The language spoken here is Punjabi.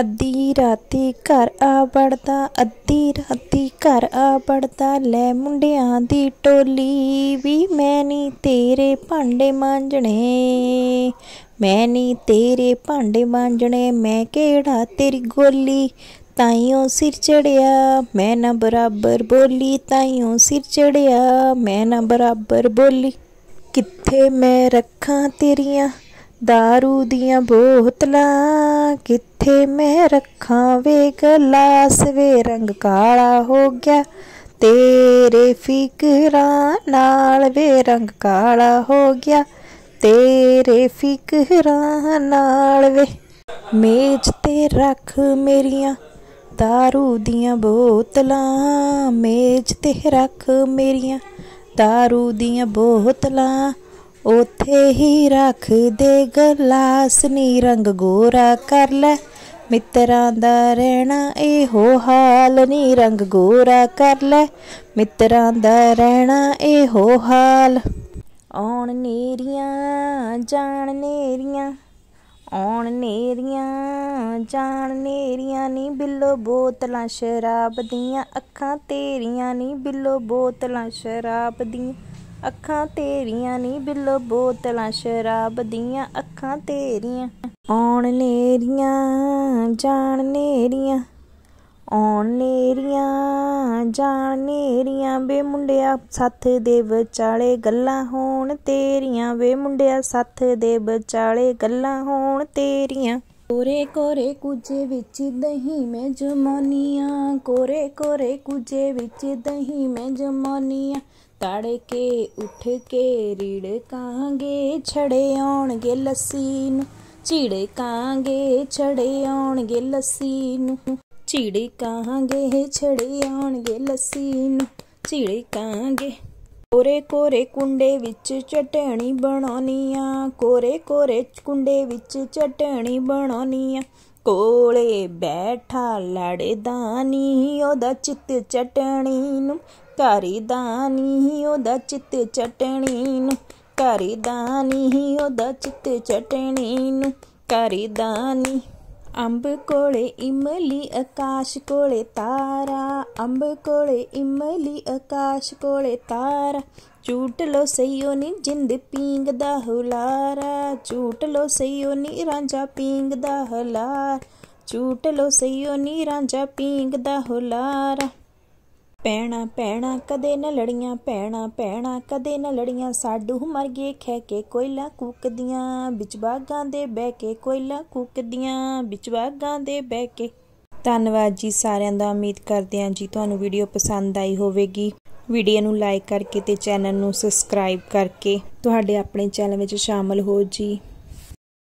ਅੱਧੀ ਰਾਤੀ ਘਰ ਆ ਵੜਦਾ ਅੱਧੀ ਰਾਤੀ ਘਰ ਆ ਵੜਦਾ ਲੈ ਮੁੰਡਿਆਂ ਦੀ ਟੋਲੀ ਵੀ ਮੈਂ ਨਹੀਂ ਤੇਰੇ ਭਾਂਡੇ ਮਾਂਜਣੇ ਮੈਂ ਨਹੀਂ ਤੇਰੇ ਭਾਂਡੇ ਮਾਂਜਣੇ ਮੈਂ ਕਿਹੜਾ ਤੇਰੀ ਗੋਲੀ ਤਾਈਓ ਸਿਰ ਚੜਿਆ ਮੈਂ ਨਾ ਬਰਾਬਰ ਬੋਲੀ ਤਾਈਓ ਸਿਰ ਚੜਿਆ ਮੈਂ ਨਾ ਬਰਾਬਰ ਬੋਲੀ ਕਿੱਥੇ ਮੈਂ ਰੱਖਾਂ ਤੇਰੀਆਂ ਦਾਰੂ ਦੀਆਂ ਬੋਤਲਾਂ ਕਿੱਥੇ ਮੈਂ ਰੱਖਾਂ ਵੇ ਗਲਾਸ ਵੇ ਰੰਗ ਕਾਲਾ ਹੋ ਗਿਆ ਤੇਰੇ ਫਿਕਰਾਂ ਨਾਲ ਵੇ ਰੰਗ ਕਾਲਾ ਹੋ ਗਿਆ ਤੇਰੇ ਫਿਕਰਾਂ ਨਾਲ ਵੇ ਮੇਜ਼ ਤੇ ਰੱਖ ਮੇਰੀਆਂ ਦਾਰੂ ਦੀਆਂ ਬੋਤਲਾਂ ਮੇਜ਼ ਤੇ ਰੱਖ ਮੇਰੀਆਂ ਦਾਰੂ ਦੀਆਂ ਬੋਤਲਾਂ ਉਥੇ ਹੀ ਰੱਖ ਦੇ ਗਲਾਸ ਨੀ ਰੰਗ ਗੋਰਾ ਕਰ ਲੈ ਮਿੱਤਰਾਂ ਦਾ ਰਹਿਣਾ ਇਹੋ ਹਾਲ ਨੀ ਰੰਗ ਗੋਰਾ ਕਰ ਲੈ ਮਿੱਤਰਾਂ ਦਾ ਰਹਿਣਾ ਇਹੋ ਹਾਲ ਆਉਣ ਨੇਰੀਆਂ ਜਾਣ ਨੇਰੀਆਂ ਆਉਣ ਨੇਰੀਆਂ ਜਾਣ ਨੇਰੀਆਂ ਨੀ ਬਿੱਲੋ ਬੋਤਲਾਂ ਸ਼ਰਾਬ ਦੀਆਂ ਅੱਖਾਂ ਤੇਰੀਆਂ ਨੀ ਬਿੱਲੋ ਬੋਤਲਾਂ ਸ਼ਰਾਬ ਦੀਆਂ ਅੱਖਾਂ ਤੇਰੀਆਂ ਨਹੀਂ ਬਿੱਲੋ ਬੋਤਲਾਂ ਸ਼ਰਾਬ ਦੀਆਂ ਅੱਖਾਂ ਤੇਰੀਆਂ ਆਉਣ ਨੇਰੀਆਂ ਜਾਣ ਨੇਰੀਆਂ ਆਉਣ ਨੇਰੀਆਂ ਜਾਣ ਨੇਰੀਆਂ ਵੇ ਮੁੰਡਿਆ ਸੱਥ ਦੇ ਵਿਚਾਲੇ ਗੱਲਾਂ ਹੋਣ ਤੇਰੀਆਂ ਵੇ ਮੁੰਡਿਆ ਸੱਥ ਦੇ ਵਿਚਾਲੇ ਗੱਲਾਂ ਹੋਣ ਤੇਰੀਆਂ ਕੋਰੇ ਕੋਰੇ ਕੁਝੇ ਵਿੱਚ ਦਹੀਂ ਮੈਂ ਜਮਾਨੀਆਂ ਕੋਰੇ ਕੋਰੇ ਕੁਝੇ ਵਿੱਚ ਦਹੀਂ ਮੈਂ ਜਮਾਨੀਆਂ ਕੇ ਉੱਠ ਕੇ ਰੀੜ ਕਾਂਗੇ ਛੜੇ ਆਉਣਗੇ ਲੱਸੀ ਨੂੰ ਕਾਂਗੇ ਛੜੇ ਆਉਣਗੇ ਲੱਸੀ ਨੂੰ ਕਾਂਗੇ ਛੜੇ ਆਉਣਗੇ ਲੱਸੀ ਨੂੰ ਕਾਂਗੇ ਕੋਰੇ ਕੋਰੇ ਕੁੰਡੇ ਵਿੱਚ ਚਟਣੀ ਬਣਾਉਣੀ ਆ ਕੋਰੇ ਕੋਰੇ ਕੁੰਡੇ ਵਿੱਚ ਚਟਣੀ ਬਣਾਉਣੀ ਆ ਕੋਲੇ ਬੈਠਾ ਲੜਦਾ ਨਹੀਂ ਉਹਦਾ ਚਿੱਤ ਚਟਣੀ ਨੂੰ ਕਰੀ ਦਾਨੀ ਉਹਦਾ ਚਿੱਤ ਚਟਣੀ ਨੂੰ ਕਰੀ ਦਾਨੀ ਉਹਦਾ ਚਿੱਤ ਚਟਣੀ ਨੂੰ ਕਰੀ ਦਾਨੀ ਅੰਬ ਕੋਲੇ ਇਮਲੀ ਆਕਾਸ਼ ਕੋਲੇ ਤਾਰਾ ਅੰਬ ਕੋਲੇ ਇਮਲੀ ਆਕਾਸ਼ ਕੋਲੇ ਤਾਰਾ ਝੂਟ ਲੋ ਸਈਓ ਨੀ ਜਿੰਦ ਪੀਂਗ ਦਾ ਹੁਲਾਰਾ ਝੂਟ ਲੋ ਸਈਓ ਨੀ ਰਾਂਝਾ ਪੀਂਗ ਦਾ ਹੁਲਾਰ ਝੂਟ ਲੋ ਸਈਓ ਨੀ ਰਾਂਝਾ ਪੀਂਗ ਦਾ ਹੁਲਾਰਾ ਪੈਣਾ ਪੈਣਾ ਕਦੇ ਨਾ ਲੜੀਆਂ ਪੈਣਾ ਪੈਣਾ ਕਦੇ ਨਾ ਲੜੀਆਂ ਸਾਡੂ ਮਰ ਗਏ ਖੈ ਕੇ ਕੋਇਲਾ ਕੂਕਦੀਆਂ ਵਿੱਚ ਬਾਗਾਂ ਦੇ ਬਹਿ ਕੇ ਕੋਇਲਾ ਕੂਕਦੀਆਂ ਵਿੱਚ ਬਾਗਾਂ ਦੇ ਬਹਿ ਕੇ ਧੰਨਵਾਦ ਜੀ ਸਾਰਿਆਂ ਦਾ ਉਮੀਦ ਕਰਦੇ ਹਾਂ ਜੀ ਤੁਹਾਨੂੰ ਵੀਡੀਓ ਪਸੰਦ ਆਈ ਹੋਵੇਗੀ ਵੀਡੀਓ ਨੂੰ ਲਾਈਕ ਕਰਕੇ ਤੇ ਚੈਨਲ ਨੂੰ ਸਬਸਕ੍ਰਾਈਬ ਕਰਕੇ ਤੁਹਾਡੇ ਆਪਣੇ ਚੈਨਲ ਵਿੱਚ ਸ਼ਾਮਲ ਹੋ ਜੀ